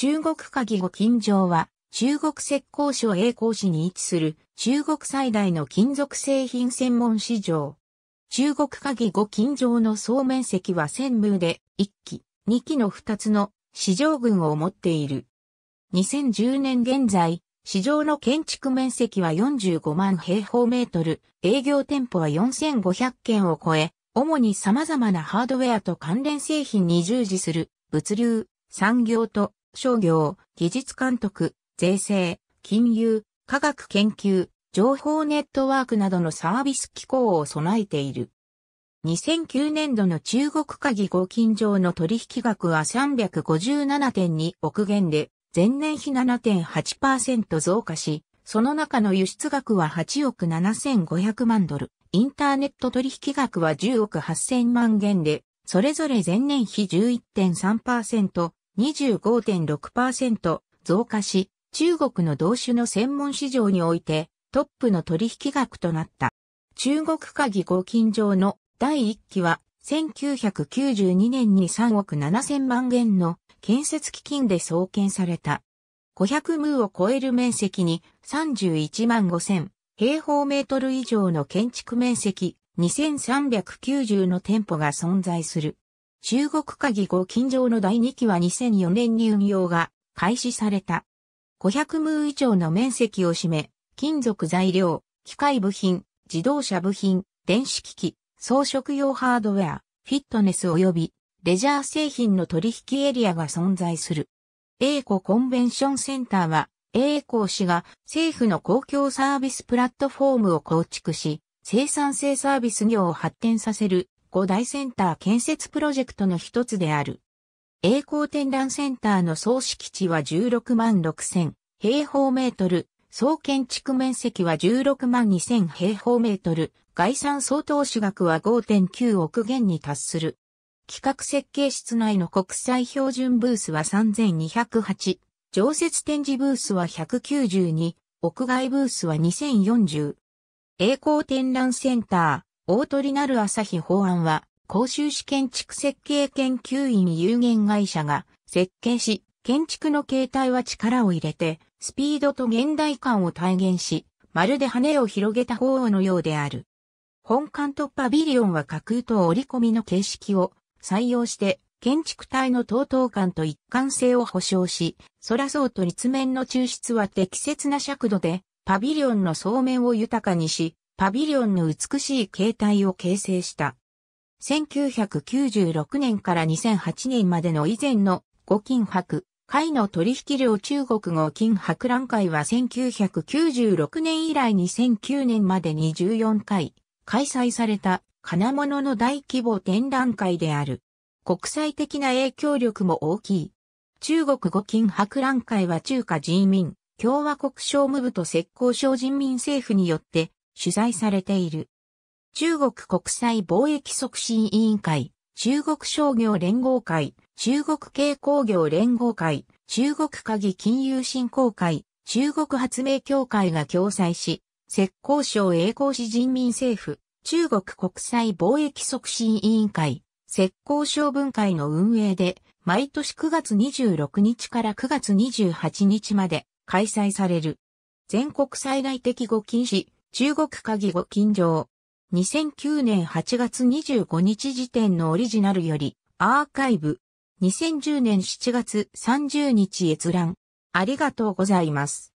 中国鍵五金城は、中国石膏省栄光市に位置する中国最大の金属製品専門市場。中国鍵五金城の総面積は1000部で1機、2機の2つの市場群を持っている。2010年現在、市場の建築面積は45万平方メートル、営業店舗は4500件を超え、主に様々なハードウェアと関連製品に従事する物流、産業と商業、技術監督、税制、金融、科学研究、情報ネットワークなどのサービス機構を備えている。2009年度の中国鍵合金上の取引額は357.2億元で、前年比7.8%増加し、その中の輸出額は8億7500万ドル、インターネット取引額は10億8000万元で、それぞれ前年比11.3%、25.6%増加し、中国の同種の専門市場においてトップの取引額となった。中国鍵合金上の第一期は1992年に3億7000万元の建設基金で創建された。500ムーを超える面積に31万5000平方メートル以上の建築面積2390の店舗が存在する。中国鍵技近金の第2期は2004年に運用が開始された。500ムー以上の面積を占め、金属材料、機械部品、自動車部品、電子機器、装飾用ハードウェア、フィットネス及びレジャー製品の取引エリアが存在する。英語コンベンションセンターは、英語氏が政府の公共サービスプラットフォームを構築し、生産性サービス業を発展させる五大センター建設プロジェクトの一つである。栄光展覧センターの総敷地は16万6000平方メートル、総建築面積は16万2000平方メートル、概算総投資額は5.9億元に達する。企画設計室内の国際標準ブースは3208、常設展示ブースは192、屋外ブースは2040。栄光展覧センター、大鳥なる朝日法案は、公衆市建築設計研究院有限会社が設計し、建築の形態は力を入れて、スピードと現代感を体現し、まるで羽を広げた方のようである。本館とパビリオンは架空と折り込みの形式を採用して、建築体の等々感と一貫性を保障し、空層と立面の抽出は適切な尺度で、パビリオンの層面を豊かにし、パビリオンの美しい形態を形成した。1996年から2008年までの以前の五金箔、会の取引量中国語金博覧会は1996年以来2009年までに14回開催された金物の大規模展覧会である。国際的な影響力も大きい。中国五金博覧会は中華人民共和国商務部と石膏省人民政府によって取材されている。中国国際貿易促進委員会、中国商業連合会、中国経工業連合会、中国鍵金融振興会、中国発明協会が共催し、浙江省栄光市人民政府、中国国際貿易促進委員会、浙江省分会の運営で、毎年9月26日から9月28日まで開催される。全国最大的ご禁止。中国鍵五金城。2009年8月25日時点のオリジナルより、アーカイブ。2010年7月30日閲覧。ありがとうございます。